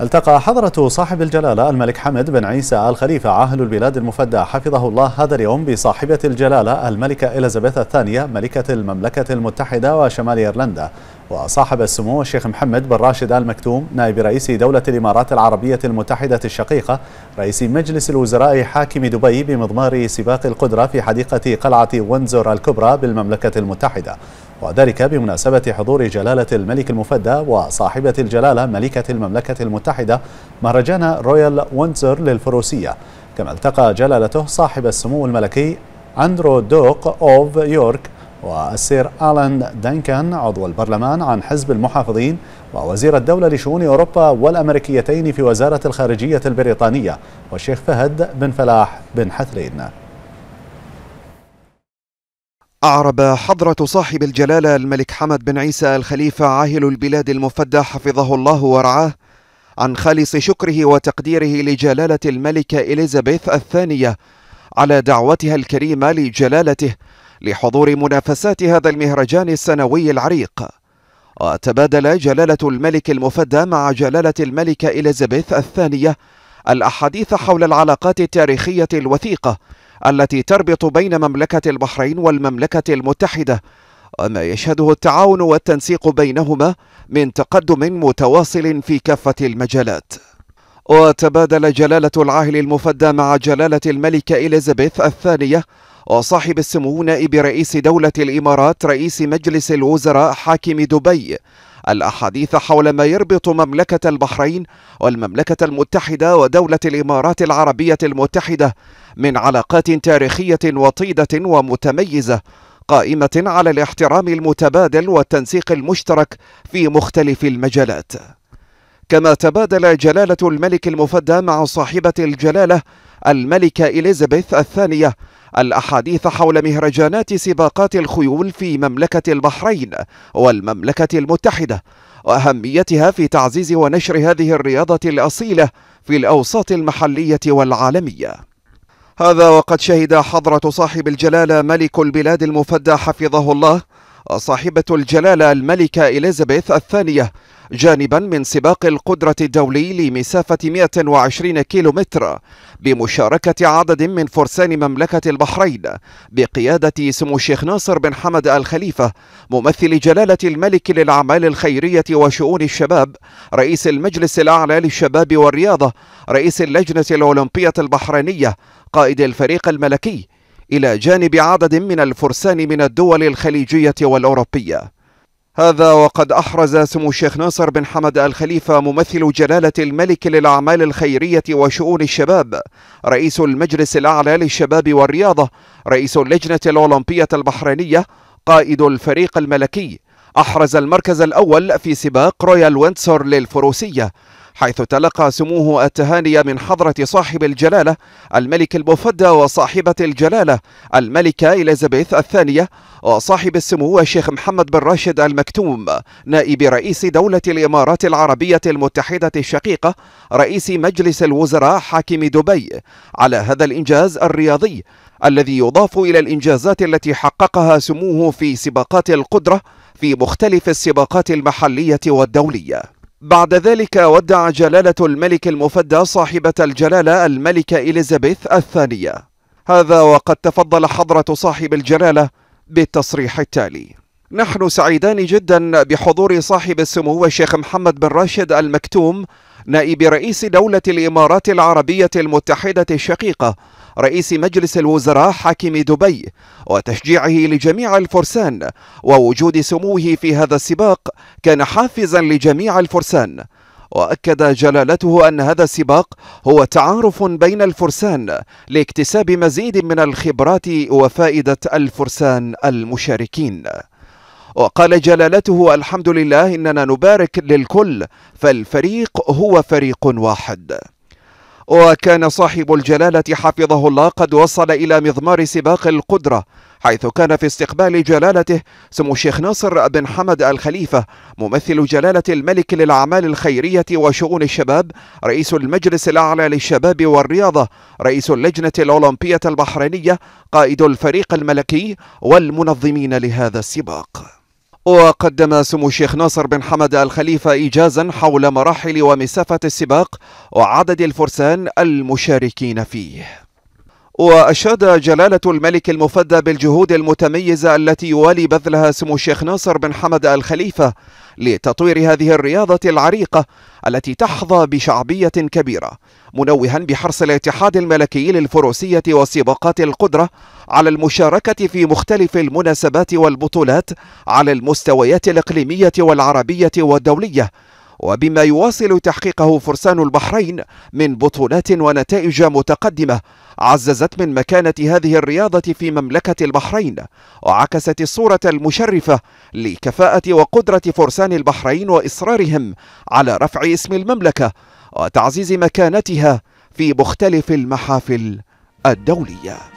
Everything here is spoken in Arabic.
التقى حضرة صاحب الجلالة الملك حمد بن عيسى آل خليفة عاهل البلاد المفدى حفظه الله هذا اليوم بصاحبة الجلالة الملكة إليزابيث الثانية ملكة المملكة المتحدة وشمال إيرلندا وصاحب السمو الشيخ محمد بن راشد آل مكتوم نائب رئيس دولة الإمارات العربية المتحدة الشقيقة رئيس مجلس الوزراء حاكم دبي بمضمار سباق القدرة في حديقة قلعة وينزور الكبرى بالمملكة المتحدة وذلك بمناسبة حضور جلالة الملك المفدى وصاحبة الجلالة ملكة المملكة المتحدة مهرجان رويال وينزور للفروسية كما التقى جلالته صاحب السمو الملكي أندرو دوق أوف يورك والسير آلان دانكان عضو البرلمان عن حزب المحافظين ووزير الدولة لشؤون أوروبا والأمريكيتين في وزارة الخارجية البريطانية والشيخ فهد بن فلاح بن حثلين أعرب حضرة صاحب الجلالة الملك حمد بن عيسى الخليفة عاهل البلاد المفدى حفظه الله ورعاه عن خالص شكره وتقديره لجلالة الملكة إليزابيث الثانية على دعوتها الكريمة لجلالته لحضور منافسات هذا المهرجان السنوي العريق وتبادل جلالة الملك المفدى مع جلالة الملكة إليزابيث الثانية الأحاديث حول العلاقات التاريخية الوثيقة التي تربط بين مملكة البحرين والمملكة المتحدة وما يشهده التعاون والتنسيق بينهما من تقدم متواصل في كافة المجالات وتبادل جلالة العاهل المفدى مع جلالة الملكة إليزابيث الثانية وصاحب السمو نائب رئيس دولة الإمارات رئيس مجلس الوزراء حاكم دبي الأحاديث حول ما يربط مملكة البحرين والمملكة المتحدة ودولة الإمارات العربية المتحدة من علاقات تاريخية وطيدة ومتميزة قائمة على الاحترام المتبادل والتنسيق المشترك في مختلف المجالات كما تبادل جلالة الملك المفدى مع صاحبة الجلالة الملكة إليزابيث الثانية الأحاديث حول مهرجانات سباقات الخيول في مملكة البحرين والمملكة المتحدة وأهميتها في تعزيز ونشر هذه الرياضة الأصيلة في الأوساط المحلية والعالمية هذا وقد شهد حضرة صاحب الجلالة ملك البلاد المفدى حفظه الله صاحبة الجلالة الملكة إليزابيث الثانية جانبا من سباق القدرة الدولي لمسافة 120 كيلومتر بمشاركة عدد من فرسان مملكة البحرين بقيادة سمو الشيخ ناصر بن حمد الخليفة ممثل جلالة الملك للأعمال الخيرية وشؤون الشباب رئيس المجلس الأعلى للشباب والرياضة رئيس اللجنة الأولمبية البحرينية قائد الفريق الملكي إلى جانب عدد من الفرسان من الدول الخليجية والأوروبية هذا وقد أحرز سمو الشيخ ناصر بن حمد الخليفة ممثل جلالة الملك للأعمال الخيرية وشؤون الشباب رئيس المجلس الأعلى للشباب والرياضة رئيس اللجنة الأولمبية البحرينية قائد الفريق الملكي أحرز المركز الأول في سباق رويال وينتسور للفروسية حيث تلقى سموه التهاني من حضرة صاحب الجلالة الملك المفدى وصاحبة الجلالة الملكة إليزابيث الثانية وصاحب السمو الشيخ محمد بن راشد المكتوم نائب رئيس دولة الإمارات العربية المتحدة الشقيقة رئيس مجلس الوزراء حاكم دبي على هذا الإنجاز الرياضي الذي يضاف إلى الإنجازات التي حققها سموه في سباقات القدرة في مختلف السباقات المحلية والدولية بعد ذلك ودع جلالة الملك المفدى صاحبة الجلالة الملكة إليزابيث الثانية هذا وقد تفضل حضرة صاحب الجلالة بالتصريح التالي نحن سعيدان جدا بحضور صاحب السمو الشيخ محمد بن راشد المكتوم نائب رئيس دولة الإمارات العربية المتحدة الشقيقة رئيس مجلس الوزراء حاكم دبي وتشجيعه لجميع الفرسان ووجود سموه في هذا السباق كان حافزا لجميع الفرسان واكد جلالته ان هذا السباق هو تعارف بين الفرسان لاكتساب مزيد من الخبرات وفائده الفرسان المشاركين وقال جلالته الحمد لله إننا نبارك للكل فالفريق هو فريق واحد وكان صاحب الجلالة حفظه الله قد وصل إلى مضمار سباق القدرة حيث كان في استقبال جلالته سمو الشيخ ناصر بن حمد الخليفة ممثل جلالة الملك للأعمال الخيرية وشؤون الشباب رئيس المجلس الأعلى للشباب والرياضة رئيس اللجنة الأولمبية البحرينية قائد الفريق الملكي والمنظمين لهذا السباق وقدم سمو الشيخ ناصر بن حمد الخليفة إيجازا حول مراحل ومسافة السباق وعدد الفرسان المشاركين فيه وأشاد جلالة الملك المفدى بالجهود المتميزة التي يوالي بذلها سمو الشيخ ناصر بن حمد الخليفة لتطوير هذه الرياضة العريقة التي تحظى بشعبية كبيرة منوها بحرص الاتحاد الملكي للفروسية وسباقات القدرة على المشاركة في مختلف المناسبات والبطولات على المستويات الإقليمية والعربية والدولية وبما يواصل تحقيقه فرسان البحرين من بطولات ونتائج متقدمة عززت من مكانة هذه الرياضة في مملكة البحرين وعكست الصورة المشرفة لكفاءة وقدرة فرسان البحرين وإصرارهم على رفع اسم المملكة وتعزيز مكانتها في مختلف المحافل الدوليه